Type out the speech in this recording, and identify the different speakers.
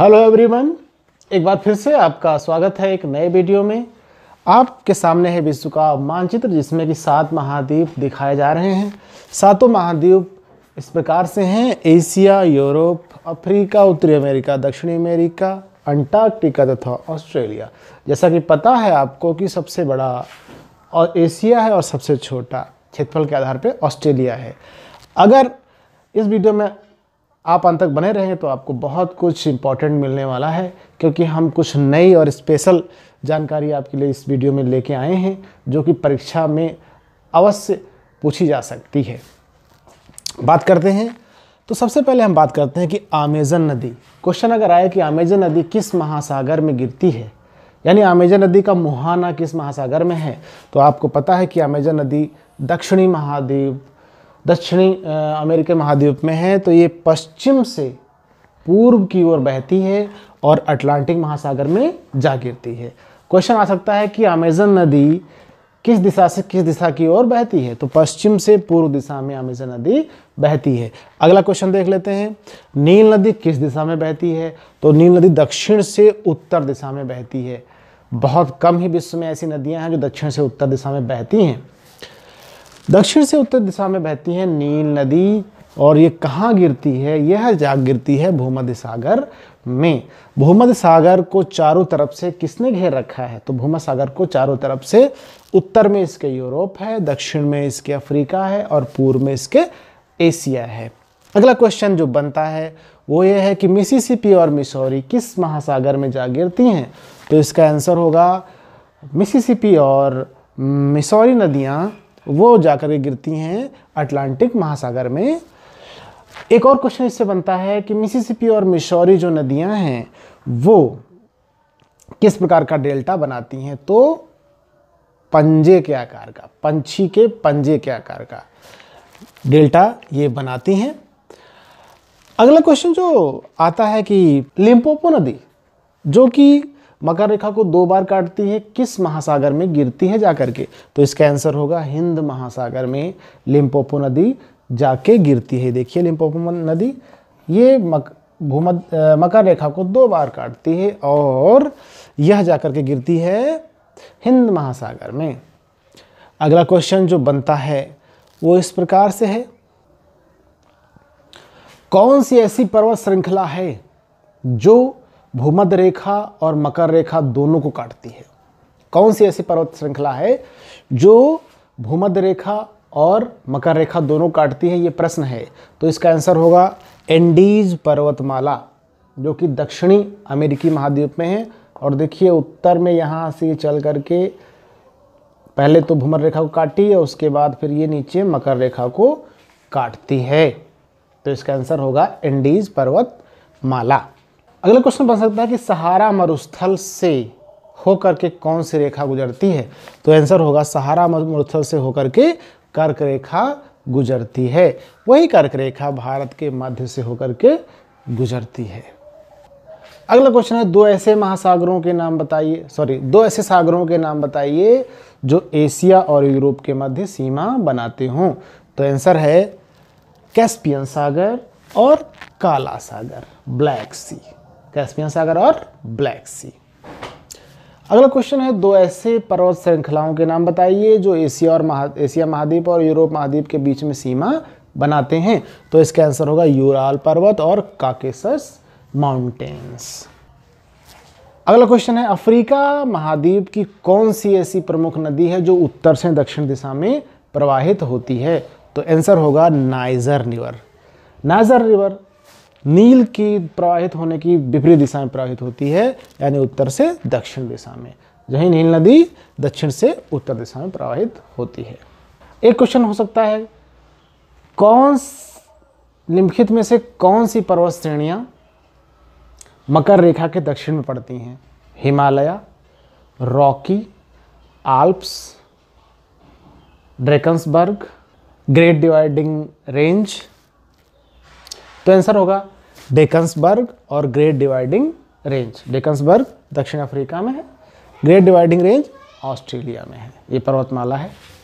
Speaker 1: hello everyone एक बार फिर से आपका स्वागत है एक नए वीडियो में आपके सामने है विश्व का मानचित्र जिसमें कि सात महाद्वीप दिखाए जा रहे हैं सातों महाद्वीप इस प्रकार से हैं एशिया यूरोप अफ्रीका उत्तरी अमेरिका दक्षिणी अमेरिका अंटार्कटिका तथा ऑस्ट्रेलिया जैसा कि पता है आपको कि सबसे बड़ा और एशिया है और सबसे छोटा क्षेत्रफल के आधार पर ऑस्ट्रेलिया है अगर इस वीडियो में आप अंत तक बने रहें तो आपको बहुत कुछ इम्पोर्टेंट मिलने वाला है क्योंकि हम कुछ नई और स्पेशल जानकारी आपके लिए इस वीडियो में लेके आए हैं जो कि परीक्षा में अवश्य पूछी जा सकती है बात करते हैं तो सबसे पहले हम बात करते हैं कि आमेजन नदी क्वेश्चन अगर आए कि आमेजन नदी किस महासागर में गिरती है यानी आमेजन नदी का मुहाना किस महासागर में है तो आपको पता है कि आमेजन नदी दक्षिणी महाद्वीप दक्षिणी अमेरिकी महाद्वीप में है तो ये पश्चिम से पूर्व की ओर बहती है और अटलांटिक महासागर में जा गिरती है क्वेश्चन आ सकता है कि अमेजन नदी किस दिशा से किस दिशा की ओर बहती है तो पश्चिम से पूर्व दिशा में अमेजन नदी बहती है अगला क्वेश्चन देख लेते हैं नील नदी किस दिशा में बहती है तो नील नदी दक्षिण से उत्तर दिशा में बहती है बहुत कम ही विश्व में ऐसी नदियां हैं जो दक्षिण से उत्तर दिशा में बहती हैं दक्षिण से उत्तर दिशा में बहती है नील नदी और ये कहाँ गिरती है यह जा गिरती है भूमध्य सागर में भूमध्य सागर को चारों तरफ से किसने घेर रखा है तो भूमध्य सागर को चारों तरफ से उत्तर में इसके यूरोप है दक्षिण में इसके अफ्रीका है और पूर्व में इसके एशिया है अगला क्वेश्चन जो बनता है वो ये है कि मिसिसिपी और मिसौरी किस महासागर में जा गिरती हैं तो इसका आंसर होगा मिसिसिपी और मिसौरी नदियाँ वो जाकर के गिरती हैं अटलांटिक महासागर में एक और क्वेश्चन इससे बनता है कि मिसिसिपी और मिशोरी जो नदियां हैं वो किस प्रकार का डेल्टा बनाती हैं तो पंजे के आकार का पंछी के पंजे के आकार का डेल्टा ये बनाती हैं अगला क्वेश्चन जो आता है कि लिम्पोपो नदी जो कि मकर रेखा को दो बार काटती है किस महासागर में गिरती है जाकर के तो इसका आंसर होगा हिंद महासागर में लिम्पोपो नदी जाके गिरती है देखिए लिम्पोपो नदी ये मक भूमध मकर रेखा को दो बार काटती है और यह जाकर के गिरती है हिंद महासागर में अगला क्वेश्चन जो बनता है वो इस प्रकार से है कौन सी ऐसी पर्वत श्रृंखला है जो भूमध्य रेखा और मकर रेखा दोनों को काटती है कौन सी ऐसी पर्वत श्रृंखला है जो भूमध्य रेखा और मकर रेखा दोनों काटती है ये प्रश्न है तो इसका आंसर होगा एंडीज पर्वतमाला जो कि दक्षिणी अमेरिकी महाद्वीप में है और देखिए उत्तर में यहाँ से चल करके पहले तो भूमर रेखा को काटती है उसके बाद फिर ये नीचे मकर रेखा को काटती है तो इसका आंसर होगा एंडीज पर्वत माला अगला क्वेश्चन बन सकता है कि सहारा मरुस्थल से होकर के कौन सी रेखा गुजरती है तो आंसर होगा सहारा मरुस्थल से होकर के कर्क रेखा गुजरती है वही कर्क रेखा भारत के मध्य से होकर के गुजरती है अगला क्वेश्चन है दो ऐसे महासागरों के नाम बताइए सॉरी दो ऐसे सागरों के नाम बताइए जो एशिया और यूरोप के मध्य सीमा बनाते हों तो आंसर है कैस्पियन सागर और काला सागर ब्लैक सी कैस्पियन तो सागर और ब्लैक सी अगला क्वेश्चन है दो ऐसे पर्वत श्रृंखलाओं के नाम बताइए जो एशिया और महा एशिया महाद्वीप और यूरोप महाद्वीप के बीच में सीमा बनाते हैं तो इसका आंसर होगा यूराल पर्वत और काकेसस माउंटेन्स अगला क्वेश्चन है अफ्रीका महाद्वीप की कौन सी ऐसी प्रमुख नदी है जो उत्तर से दक्षिण दिशा में प्रवाहित होती है तो आंसर होगा Niger river Niger river Nile की प्रवाहित होने की विपरीत दिशा में प्रवाहित होती है यानी उत्तर से दक्षिण दिशा में जही नील नदी दक्षिण से उत्तर दिशा में प्रवाहित होती है एक क्वेश्चन हो सकता है कौन निम्नलिखित में से कौन सी पर्वत श्रेणियाँ मकर रेखा के दक्षिण में पड़ती हैं Himalaya Rocky Alps Drakensberg great dividing range तो आंसर होगा डेकन्सबर्ग और ग्रेट डिवाइडिंग रेंज डेकन्सबर्ग दक्षिण अफ्रीका में है ग्रेट डिवाइडिंग रेंज ऑस्ट्रेलिया में है ये पर्वतमाला है